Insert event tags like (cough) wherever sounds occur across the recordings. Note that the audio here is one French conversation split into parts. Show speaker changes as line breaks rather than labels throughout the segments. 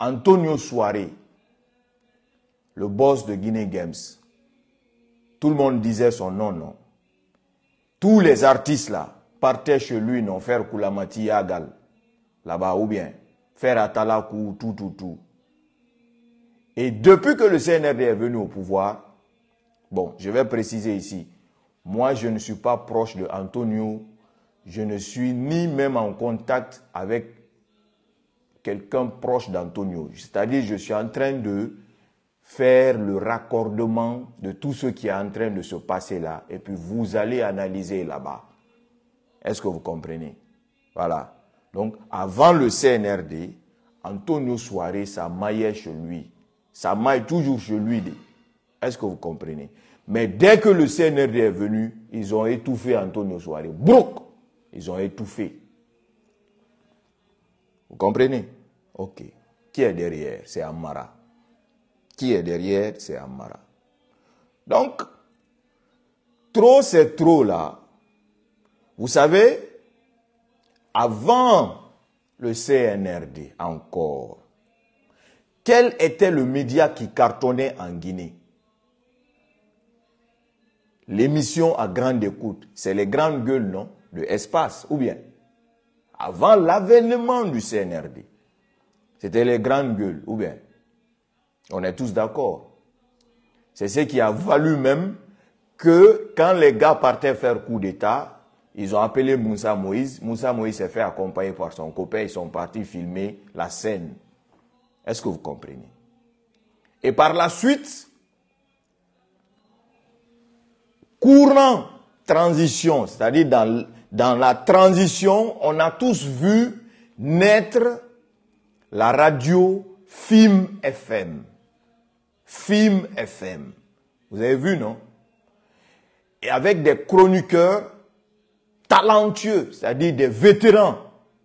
Antonio Soare, le boss de Guinée Games, tout le monde disait son nom, non Tous les artistes là partaient chez lui, non Faire Koulamati Agal, là-bas, ou bien faire Atalakou, tout, tout, tout. Et depuis que le CNRD est venu au pouvoir, bon, je vais préciser ici, moi je ne suis pas proche de Antonio, je ne suis ni même en contact avec quelqu'un proche d'Antonio. C'est-à-dire, je suis en train de faire le raccordement de tout ce qui est en train de se passer là, et puis vous allez analyser là-bas. Est-ce que vous comprenez Voilà. Donc, avant le CNRD, Antonio Soare, ça maillait chez lui. Ça maille toujours chez lui. Est-ce que vous comprenez Mais dès que le CNRD est venu, ils ont étouffé Antonio Soare. Brook, Ils ont étouffé. Vous comprenez Ok. Qui est derrière C'est Amara. Qui est derrière C'est Amara. Donc, trop c'est trop là. Vous savez, avant le CNRD encore, quel était le média qui cartonnait en Guinée L'émission à grande écoute, c'est les grandes gueules, non De espace, ou bien Avant l'avènement du CNRD. C'était les grandes gueules, ou bien On est tous d'accord. C'est ce qui a valu même que quand les gars partaient faire coup d'État, ils ont appelé Moussa Moïse. Moussa Moïse s'est fait accompagner par son copain. Ils sont partis filmer la scène. Est-ce que vous comprenez Et par la suite, courant transition, c'est-à-dire dans, dans la transition, on a tous vu naître la radio FIM FM. FIM FM. Vous avez vu, non Et avec des chroniqueurs talentueux, c'est-à-dire des vétérans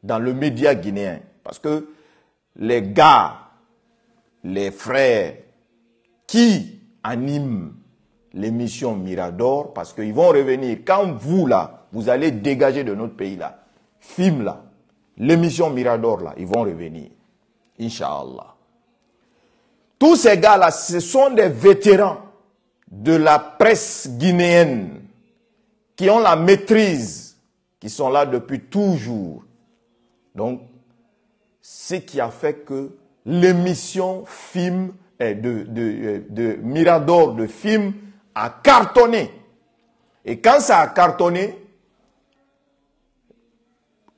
dans le média guinéen. Parce que les gars, les frères qui animent l'émission Mirador, parce qu'ils vont revenir, quand vous, là, vous allez dégager de notre pays, là, film, là, l'émission Mirador, là, ils vont revenir. Inch'Allah. Tous ces gars-là, ce sont des vétérans de la presse guinéenne qui ont la maîtrise, qui sont là depuis toujours. Donc, ce qui a fait que l'émission film de, de, de Mirador de film a cartonné. Et quand ça a cartonné,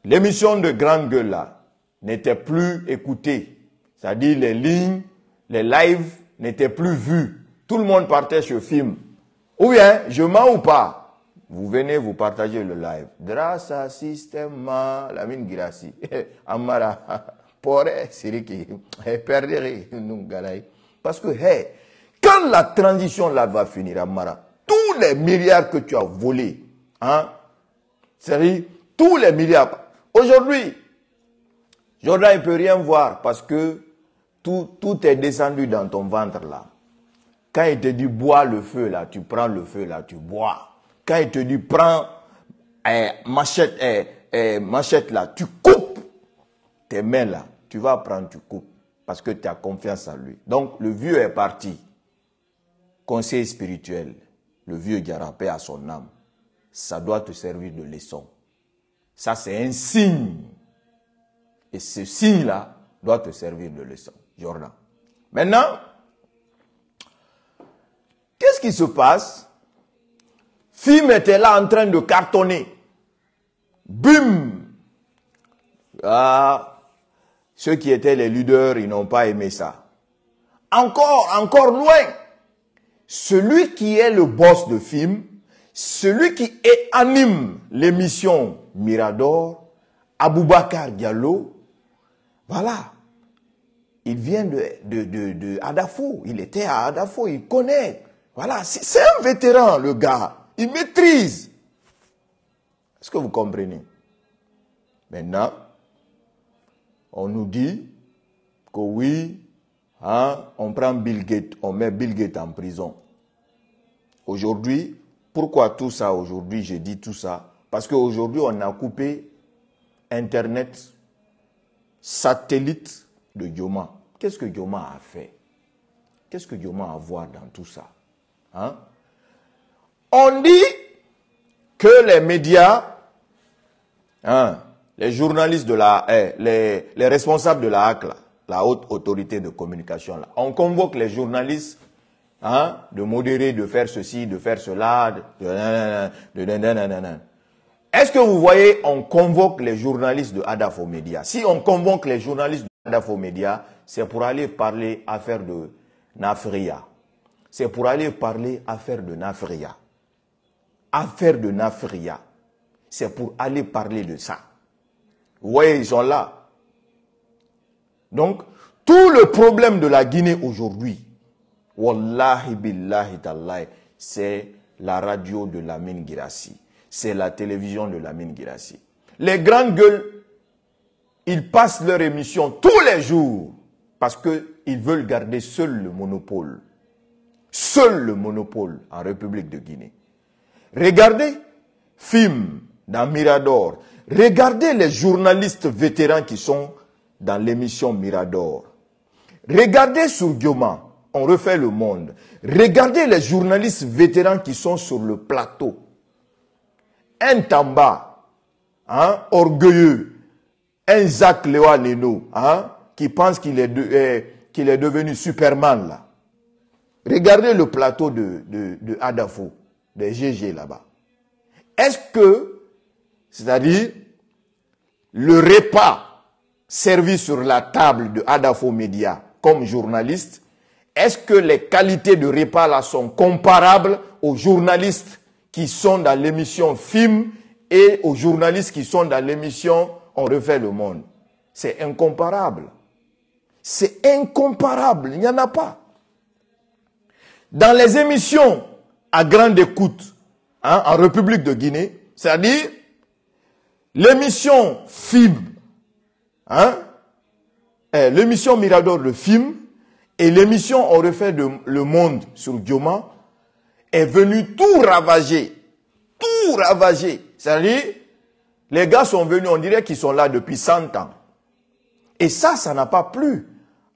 l'émission de Grand Gueule là n'était plus écoutée c'est-à-dire les lignes, les lives n'étaient plus vus. Tout le monde partait ce film. Ou bien, je mens ou pas. Vous venez, vous partager le live. Grâce à la mine Girassi, (laughs) Amara, et (laughs) Siriki, (laughs) Perdere, Parce que, quand la transition là va finir, Amara, tous les milliards que tu as volés, hein, cest tous les milliards. Aujourd'hui, Jordan ne peut rien voir parce que tout, est descendu dans ton ventre là. Quand il te dit bois le feu là, tu prends le feu là, tu bois. Quand il te dit prends eh, machette, eh, eh, machette là, tu coupes tes mains là, tu vas prendre, tu coupes. Parce que tu as confiance en lui. Donc le vieux est parti. Conseil spirituel, le vieux garapé à son âme. Ça doit te servir de leçon. Ça c'est un signe. Et ce signe-là doit te servir de leçon. Jordan. Maintenant, qu'est-ce qui se passe Film était là en train de cartonner. Bim Ah, ceux qui étaient les leaders, ils n'ont pas aimé ça. Encore, encore loin. Celui qui est le boss de film, celui qui anime l'émission Mirador, Aboubacar Diallo, voilà, il vient de, de, Il était à Adafo, il connaît. Voilà, c'est un vétéran, le gars. Il maîtrise. Est-ce que vous comprenez Maintenant, on nous dit que oui, hein, on prend Bill Gates, on met Bill Gates en prison. Aujourd'hui, pourquoi tout ça aujourd'hui, J'ai dit tout ça Parce qu'aujourd'hui, on a coupé Internet, satellite, de Dioma. Qu'est-ce que Dioma a fait Qu'est-ce que Dioma a à voir dans tout ça On dit que les médias, les journalistes de la, les, responsables de la HAC, la haute autorité de communication, on convoque les journalistes hein, de modérer, de faire ceci, de faire cela, de, de, de, de est-ce que vous voyez, on convoque les journalistes de Adafo Media. Si on convoque les journalistes de Adafo Media, c'est pour aller parler affaire de Nafria. C'est pour aller parler affaire de Nafria. Affaire de Nafria. C'est pour aller parler de ça. Vous voyez, ils sont là. Donc, tout le problème de la Guinée aujourd'hui, wallahi billahi c'est la radio de la Girassi c'est la télévision de Lamine Girassi. Les grandes gueules, ils passent leur émission tous les jours parce qu'ils veulent garder seul le monopole. Seul le monopole en République de Guinée. Regardez film dans Mirador. Regardez les journalistes vétérans qui sont dans l'émission Mirador. Regardez sur Dioma, on refait le monde. Regardez les journalistes vétérans qui sont sur le plateau un Tamba, hein, orgueilleux, un Jacques-Léon hein, qui pense qu'il est, euh, est devenu Superman là. Regardez le plateau de, de, de Adafo, GG là-bas. Est-ce que, c'est-à-dire, le repas servi sur la table de Adafo Média comme journaliste, est-ce que les qualités de repas là sont comparables aux journalistes qui sont dans l'émission film et aux journalistes qui sont dans l'émission On refait le monde. C'est incomparable. C'est incomparable. Il n'y en a pas. Dans les émissions à grande écoute hein, en République de Guinée, c'est-à-dire l'émission film, hein, eh, l'émission Mirador le film et l'émission On refait le monde sur Dioma est venu tout ravager. Tout ravager. C'est-à-dire, les gars sont venus, on dirait qu'ils sont là depuis 100 ans. Et ça, ça n'a pas plu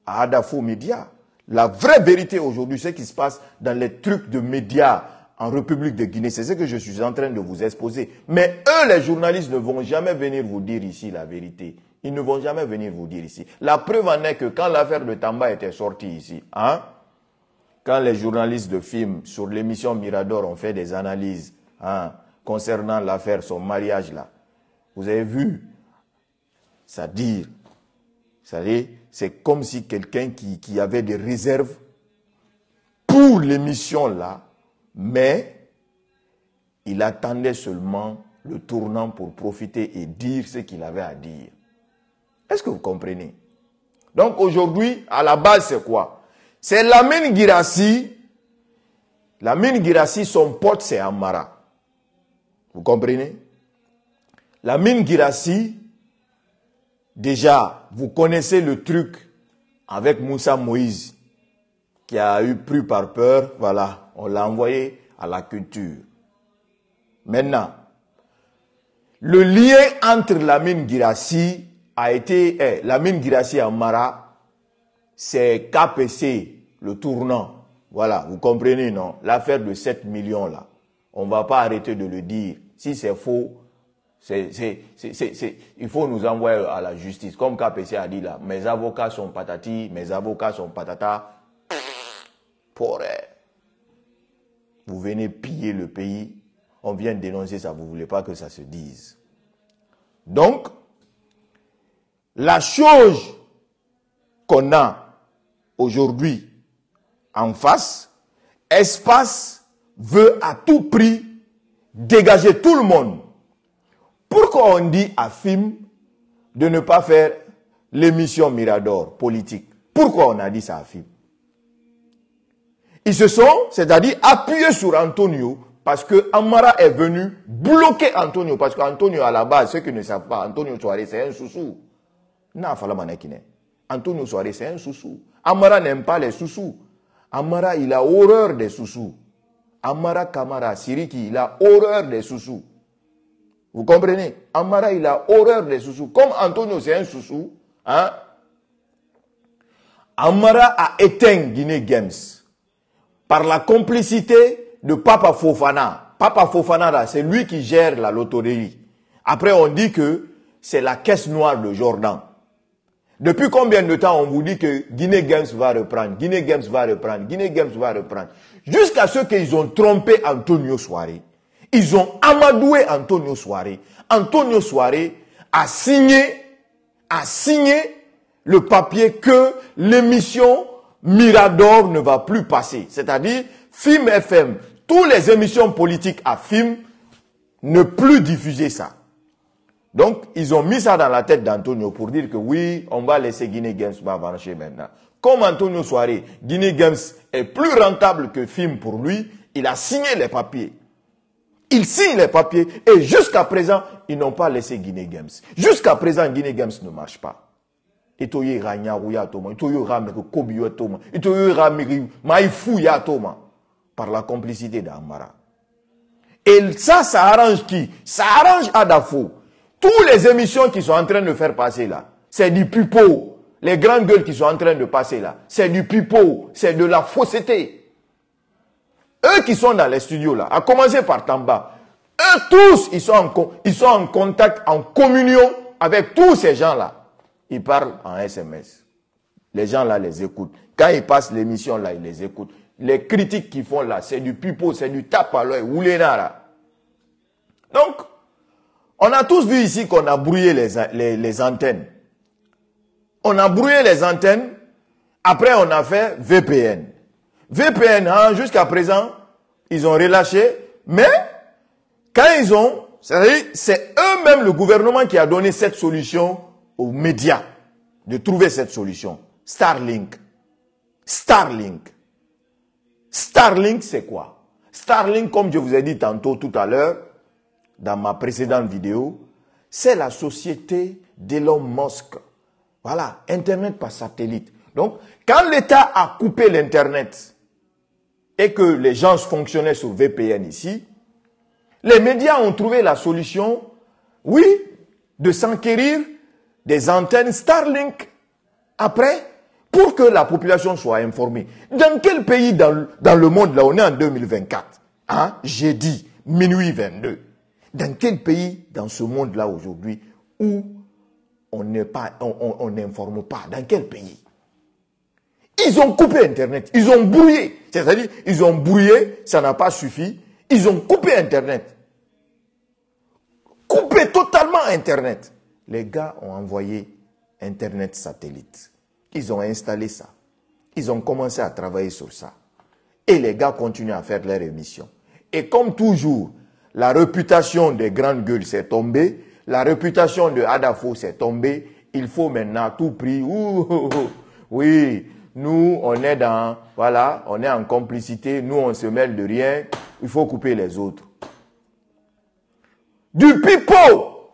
à Adafo Média. La vraie vérité aujourd'hui, c'est ce qui se passe dans les trucs de médias en République de Guinée. C'est ce que je suis en train de vous exposer. Mais eux, les journalistes, ne vont jamais venir vous dire ici la vérité. Ils ne vont jamais venir vous dire ici. La preuve en est que quand l'affaire de Tamba était sortie ici, hein, quand les journalistes de film sur l'émission Mirador ont fait des analyses hein, concernant l'affaire, son mariage là, vous avez vu, ça dire, ça savez, c'est comme si quelqu'un qui, qui avait des réserves pour l'émission là, mais il attendait seulement le tournant pour profiter et dire ce qu'il avait à dire. Est-ce que vous comprenez Donc aujourd'hui, à la base, c'est quoi c'est Lamine Girassi. Lamine Girassi, son pote, c'est Amara. Vous comprenez Lamine Girassi, déjà, vous connaissez le truc avec Moussa Moïse, qui a eu pris par peur. Voilà, on l'a envoyé à la culture. Maintenant, le lien entre Lamine Girassi a été, la eh, Lamine Girassi Amara, c'est KPC, le tournant. Voilà, vous comprenez, non L'affaire de 7 millions-là, on ne va pas arrêter de le dire. Si c'est faux, il faut nous envoyer à la justice. Comme KPC a dit là, mes avocats sont patati, mes avocats sont patata. Pour vous venez piller le pays, on vient dénoncer ça, vous ne voulez pas que ça se dise. Donc, la chose qu'on a aujourd'hui en face, espace veut à tout prix dégager tout le monde. Pourquoi on dit à FIM de ne pas faire l'émission Mirador politique Pourquoi on a dit ça à FIM Ils se sont, c'est-à-dire, appuyés sur Antonio parce que Amara est venu bloquer Antonio. Parce qu'Antonio, à la base, ceux qui ne savent pas, Antonio Soare, c'est un soussou. Antonio Soare, c'est un sous-sous. Amara n'aime pas les soussous. Amara, il a horreur des sous Amara Kamara, Siriki, il a horreur des sous Vous comprenez Amara, il a horreur des sous Comme Antonio, c'est un sous hein? Amara a éteint Guinée Games par la complicité de Papa Fofana. Papa Fofana, c'est lui qui gère la loterie. Après, on dit que c'est la caisse noire de Jordan. Depuis combien de temps on vous dit que Guinée Games va reprendre, Guinée Games va reprendre, Guinée Games va reprendre Jusqu'à ce qu'ils ont trompé Antonio Soare. Ils ont amadoué Antonio Soare. Antonio Soare a signé, a signé le papier que l'émission Mirador ne va plus passer. C'est-à-dire, FIM FM, toutes les émissions politiques à FIM, ne plus diffuser ça. Donc, ils ont mis ça dans la tête d'Antonio pour dire que oui, on va laisser Guinée Games marcher maintenant. Comme Antonio Soiré, Guinée Games est plus rentable que film pour lui, il a signé les papiers. Il signe les papiers et jusqu'à présent, ils n'ont pas laissé Guinée Games. Jusqu'à présent, Guinée Games ne marche pas. Itoye toma, Par la complicité d'Amara. Et ça, ça arrange qui Ça arrange Adafo. Toutes les émissions qui sont en train de faire passer là, c'est du pipeau. Les grandes gueules qui sont en train de passer là, c'est du pipeau, c'est de la fausseté. Eux qui sont dans les studios là, à commencer par Tamba, eux tous, ils sont en, ils sont en contact, en communion avec tous ces gens-là. Ils parlent en SMS. Les gens-là les écoutent. Quand ils passent l'émission là, ils les écoutent. Les critiques qu'ils font là, c'est du pipeau, c'est du tap à l'œil, là. Donc, on a tous vu ici qu'on a brouillé les, les, antennes. On a brouillé les antennes. Après, on a fait VPN. VPN, hein, jusqu'à présent, ils ont relâché. Mais, quand ils ont, c'est eux-mêmes le gouvernement qui a donné cette solution aux médias de trouver cette solution. Starlink. Starlink. Starlink, c'est quoi? Starlink, comme je vous ai dit tantôt tout à l'heure, dans ma précédente vidéo, c'est la société d'Elon Musk. Voilà, Internet par satellite. Donc, quand l'État a coupé l'Internet et que les gens fonctionnaient sur VPN ici, les médias ont trouvé la solution, oui, de s'enquérir des antennes Starlink après pour que la population soit informée. Dans quel pays dans, le monde, là, on est en 2024 hein, J'ai dit minuit 22. Dans quel pays, dans ce monde-là aujourd'hui, où on n'informe on, on, pas Dans quel pays Ils ont coupé Internet, ils ont brouillé. C'est-à-dire, ils ont brouillé, ça n'a pas suffi. Ils ont coupé Internet. Coupé totalement Internet. Les gars ont envoyé Internet satellite. Ils ont installé ça. Ils ont commencé à travailler sur ça. Et les gars continuent à faire leur émission. Et comme toujours, la réputation des grandes gueules s'est tombée. La réputation de Adafo s'est tombée. Il faut maintenant tout prix. Oh, oh, oh. oui, nous, on est dans, voilà, on est en complicité. Nous, on se mêle de rien. Il faut couper les autres. Du pipeau!